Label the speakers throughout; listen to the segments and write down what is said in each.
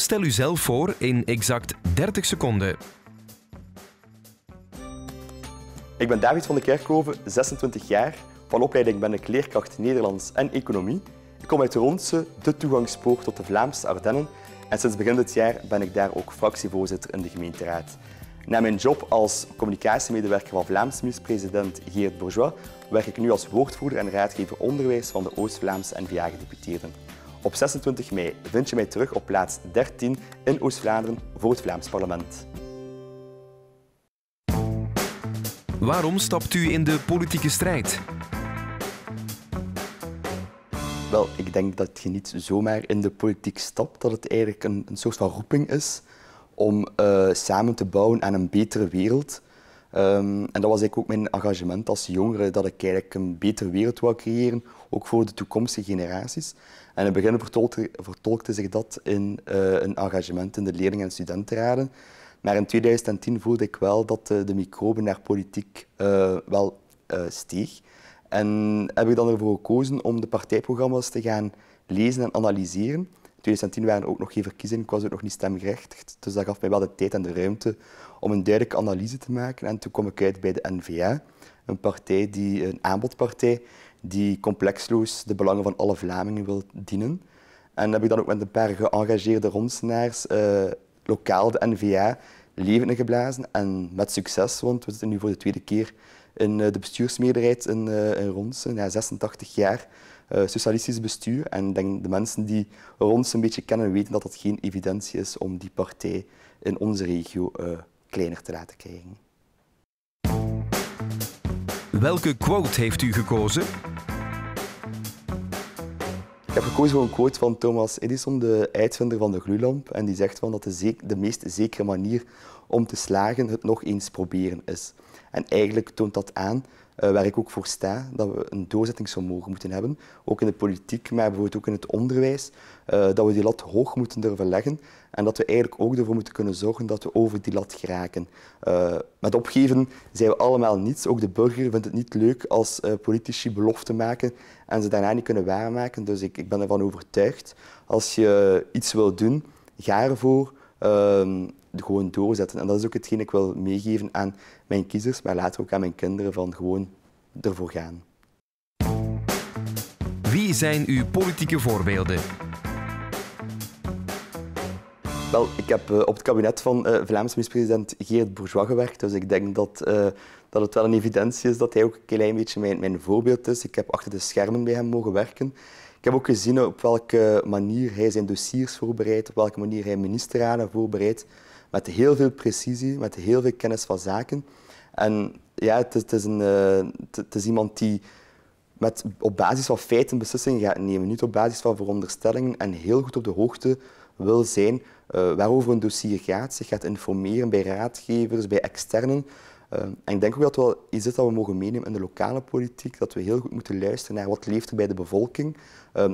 Speaker 1: Stel u zelf voor in exact 30 seconden. Ik ben David van de Kerkhoven, 26 jaar. Van opleiding ben ik leerkracht Nederlands en Economie. Ik kom uit de Rondse, de toegangspoort tot de Vlaamse Ardennen. En sinds begin dit jaar ben ik daar ook fractievoorzitter in de gemeenteraad. Na mijn job als communicatiemedewerker van Vlaams minister-president Geert Bourgeois werk ik nu als woordvoerder en raadgever onderwijs van de Oost-Vlaamse en va gedeputeerden. Op 26 mei vind je mij terug op plaats 13 in Oost-Vlaanderen voor het Vlaams parlement. Waarom stapt u in de politieke strijd? Wel, ik denk dat je niet zomaar in de politiek stapt, dat het eigenlijk een, soort van roeping is om eh, samen te bouwen aan een betere wereld Ehm, en dat was eigenlijk ook mijn engagement als jongere, dat ik eigenlijk een betere wereld wil creëren, ook voor de toekomstige generaties. En in het begin vertolkte, vertolkte zich dat in eh, een engagement in de leerling- en studentenraden. Maar in 2010 voelde ik wel dat de, microben naar politiek eh, wel uh, steeg. En heb ik dan ervoor gekozen om de partijprogramma's te gaan lezen en analyseren. 2010 waren ook nog geen verkiezingen, ik was ook nog niet stemgerechtigd. Dus dat gaf mij wel de tijd en de ruimte om een duidelijke analyse te maken. En toen kom ik uit bij de NVA, een partij die, een aanbodpartij, die complexloos de belangen van alle Vlamingen wil dienen. En heb ik dan ook met een paar geëngageerde rondsenaars, eh, lokaal de NVA leven geblazen. En met succes, want we zitten nu voor de tweede keer in eh, de bestuursmeerderheid in, eh, in Ronsen. Ja, 86 jaar eh, socialistisch bestuur. En denk de mensen die Ronsen een beetje kennen weten dat dat geen evidentie is om die partij in onze regio kleiner te laten krijgen. Welke quote heeft u gekozen? Ik heb gekozen voor een quote van Thomas Edison, de uitvinder van de gloeilamp. En die zegt van dat de meest zekere manier om te slagen het nog eens proberen is. En eigenlijk toont dat aan eh, waar ik ook voor sta, dat we een doorzettingsvermogen moeten hebben. Ook in de politiek, maar bijvoorbeeld ook in het onderwijs. Eh, dat we die lat hoog moeten durven leggen. En dat we eigenlijk ook ervoor moeten kunnen zorgen dat we over die lat geraken. Eh, met opgeven zijn we allemaal niets. Ook de burger vindt het niet leuk als politici beloften maken en ze daarna niet kunnen waarmaken. Dus ik, ik ben ervan overtuigd. Als je iets wil doen, ga ervoor. Ehm, gewoon doorzetten. En dat is ook hetgeen ik wil meegeven aan mijn kiezers, maar later ook aan mijn kinderen, van gewoon ervoor gaan. Wie zijn uw politieke voorbeelden? Wel, ik heb eh, op het kabinet van uh, eh, Vlaams minister-president Geert Bourgeois gewerkt, dus ik denk dat, eh, dat het wel een evidentie is dat hij ook een klein beetje mijn, mijn voorbeeld is. Ik heb achter de schermen bij hem mogen werken. Ik heb ook gezien op welke manier hij zijn dossiers voorbereidt, op welke manier hij ministerraden voorbereidt met heel veel precisie, met heel veel kennis van zaken. En ja, het is, eh, het is iemand die met, op basis van feiten beslissingen gaat nemen, niet op basis van veronderstellingen en heel goed op de hoogte wil zijn eh, waarover een dossier gaat, zich gaat informeren bij raadgevers, bij externen. Eh, en ik denk ook dat wel iets is dat we mogen meenemen in de lokale politiek, dat we heel goed moeten luisteren naar wat leeft er bij de bevolking,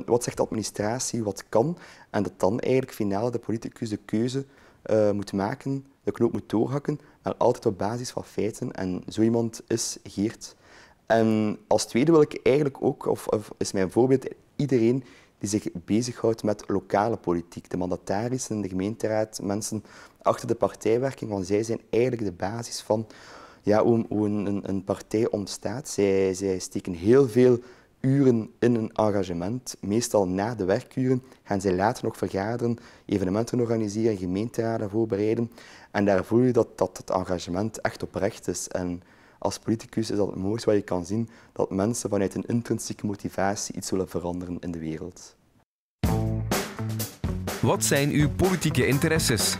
Speaker 1: wat zegt de administratie, wat kan, en dat dan eigenlijk finaal de politicus de keuze uh, eh, moet maken, de knoop moet doorhakken, maar altijd op basis van feiten. En zo iemand is Geert. En als tweede wil ik eigenlijk ook, of, is mijn voorbeeld, iedereen die zich bezighoudt met lokale politiek. De mandatarissen, de gemeenteraad, mensen achter de partijwerking, want zij zijn eigenlijk de basis van ja, hoe, hoe een, een, partij ontstaat. Zij, zij steken heel veel uren in een engagement. Meestal na de werkuren gaan zij later nog vergaderen, evenementen organiseren, gemeenteraden voorbereiden. En daar voel je dat, dat het engagement echt oprecht is. En als politicus is dat het mooiste wat je kan zien, dat mensen vanuit een intrinsieke motivatie iets willen veranderen in de wereld. Wat zijn uw politieke interesses?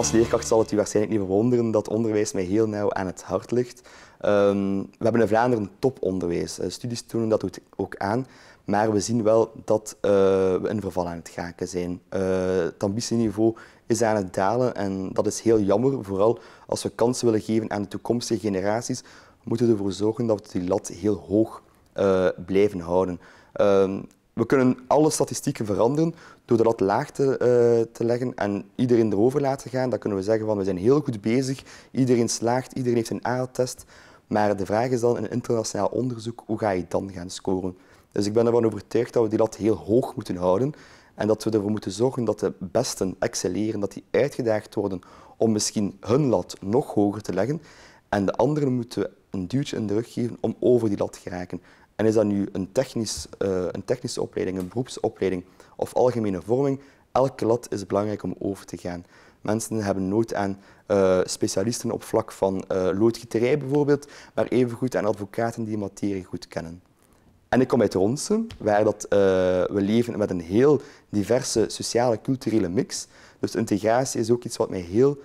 Speaker 1: Als leerkracht zal het u waarschijnlijk niet verwonderen dat onderwijs mij heel nauw aan het hart ligt. Ehm, we hebben in Vlaanderen toponderwijs. Uh, studies tonen dat ook aan. Maar we zien wel dat eh, we in verval aan het gaken zijn. Uh, het ambitieniveau is aan het dalen en dat is heel jammer. Vooral als we kansen willen geven aan de toekomstige generaties, moeten we ervoor zorgen dat we die lat heel hoog blijven houden. Ehm, we kunnen alle statistieken veranderen door lat laag te, eh, te leggen en iedereen erover laten gaan. Dan kunnen we zeggen van we zijn heel goed bezig, iedereen slaagt, iedereen heeft een A-test. Maar de vraag is dan in internationaal onderzoek, hoe ga je dan gaan scoren? Dus ik ben ervan overtuigd dat we die lat heel hoog moeten houden en dat we ervoor moeten zorgen dat de besten excelleren, dat die uitgedaagd worden om misschien hun lat nog hoger te leggen. En de anderen moeten een duwtje in de rug geven om over die lat te geraken. En is dat nu een, technisch, eh, een technische opleiding, een beroepsopleiding of algemene vorming, elke lat is belangrijk om over te gaan. Mensen hebben nood aan eh, specialisten op vlak van uh, loodgieterij bijvoorbeeld, maar evengoed aan advocaten die materie goed kennen. En ik kom uit Ronsen, waar dat, we leven met een heel diverse sociale culturele mix. Dus integratie is ook iets wat mij heel,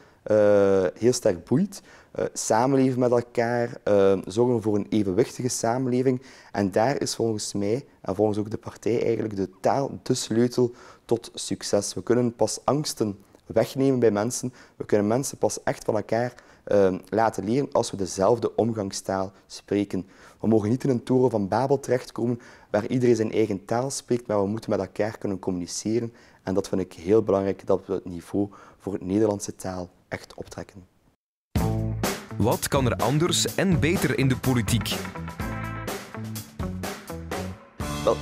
Speaker 1: heel sterk boeit. Eh, samenleven met elkaar, ehm, zorgen voor een evenwichtige samenleving. En daar is volgens mij, en volgens ook de partij eigenlijk, de taal de sleutel tot succes. We kunnen pas angsten wegnemen bij mensen. We kunnen mensen pas echt van elkaar ehm, laten leren als we dezelfde omgangstaal spreken. We mogen niet in een toren van Babel terechtkomen waar iedereen zijn eigen taal spreekt, maar we moeten met elkaar kunnen communiceren. En dat vind ik heel belangrijk, dat we het niveau voor het Nederlandse taal echt optrekken. Wat kan er anders en beter in de politiek?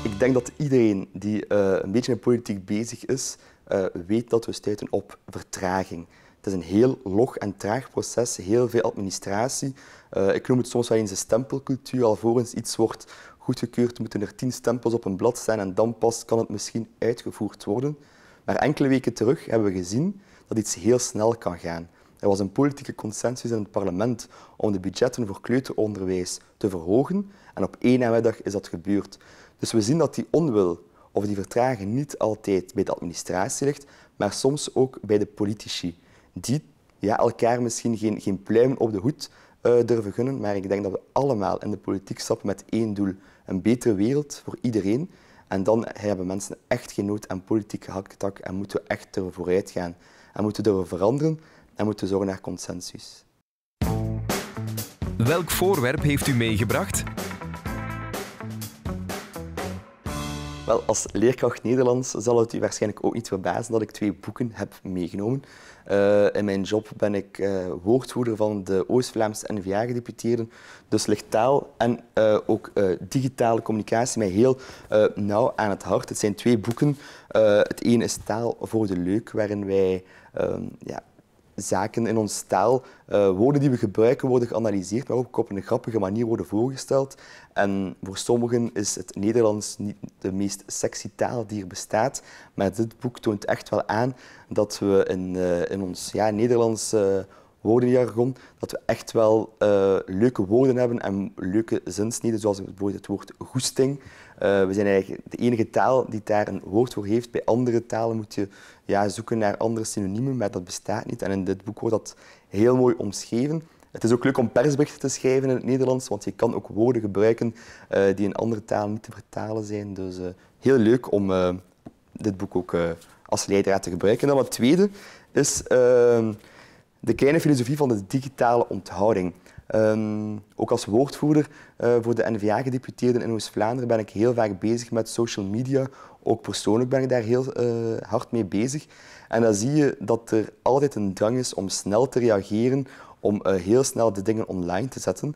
Speaker 1: ik denk dat iedereen die eh, een beetje in politiek bezig is, eh, weet dat we stuiten op vertraging. Het is een heel log en traag proces, heel veel administratie. Eh, ik noem het soms wel eens een stempelcultuur. Alvorens iets wordt goedgekeurd, moeten er tien stempels op een blad zijn en dan pas kan het misschien uitgevoerd worden. Maar enkele weken terug hebben we gezien dat iets heel snel kan gaan. Er was een politieke consensus in het parlement om de budgetten voor kleuteronderwijs te verhogen en op één namiddag is dat gebeurd. Dus we zien dat die onwil of die vertraging niet altijd bij de administratie ligt, maar soms ook bij de politici, die ja, elkaar misschien geen, geen pluimen op de hoed eh, durven gunnen, maar ik denk dat we allemaal in de politiek stappen met één doel, een betere wereld voor iedereen. En dan hebben mensen echt geen nood aan politieke haktak en moeten we echt ervoor vooruit gaan. En moeten we ervoor veranderen, en moeten zorgen naar consensus. Welk voorwerp heeft u meegebracht? Wel, als leerkracht Nederlands zal het u waarschijnlijk ook niet verbazen dat ik twee boeken heb meegenomen. Eh, in mijn job ben ik eh, woordvoerder van de Oost-Vlaams NVA gedeputeerden. Dus ligt taal en eh, ook digitale communicatie mij heel nauw aan het hart. Het zijn twee boeken. het een is Taal voor de Leuk, waarin wij ehm, ja, zaken in ons taal, uh, woorden die we gebruiken worden geanalyseerd, maar ook op een grappige manier worden voorgesteld. En voor sommigen is het Nederlands niet de meest sexy taal die er bestaat, maar dit boek toont echt wel aan dat we in, eh, in ons ja, Nederlands woordenjargon, dat we echt wel eh, leuke woorden hebben en leuke zinsneden, zoals bijvoorbeeld het woord goesting. Eh, we zijn eigenlijk de enige taal die daar een woord voor heeft. Bij andere talen moet je ja, zoeken naar andere synoniemen, maar dat bestaat niet. En in dit boek wordt dat heel mooi omschreven. Het is ook leuk om persberichten te schrijven in het Nederlands, want je kan ook woorden gebruiken eh, die in andere talen niet te vertalen zijn. Dus heel leuk om dit boek ook als leidraad te gebruiken. En dan het tweede is de kleine filosofie van de digitale onthouding. Ehm, ook als woordvoerder eh, voor de N-VA gedeputeerden in Oost-Vlaanderen ben ik heel vaak bezig met social media. Ook persoonlijk ben ik daar heel eh, hard mee bezig. En dan zie je dat er altijd een drang is om snel te reageren, om eh, heel snel de dingen online te zetten.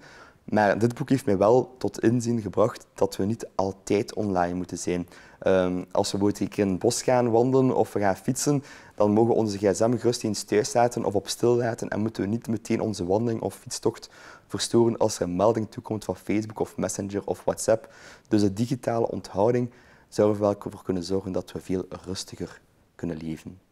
Speaker 1: Maar dit boek heeft mij wel tot inzien gebracht dat we niet altijd online moeten zijn. Ehm, als we bijvoorbeeld een keer in het bos gaan wandelen of we gaan fietsen, dan mogen we onze gsm gerust eens thuis laten of op stil laten en moeten we niet meteen onze wandeling of fietstocht verstoren als er een melding toekomt van Facebook of Messenger of WhatsApp. Dus de digitale onthouding zou er wel voor kunnen zorgen dat we veel rustiger kunnen leven.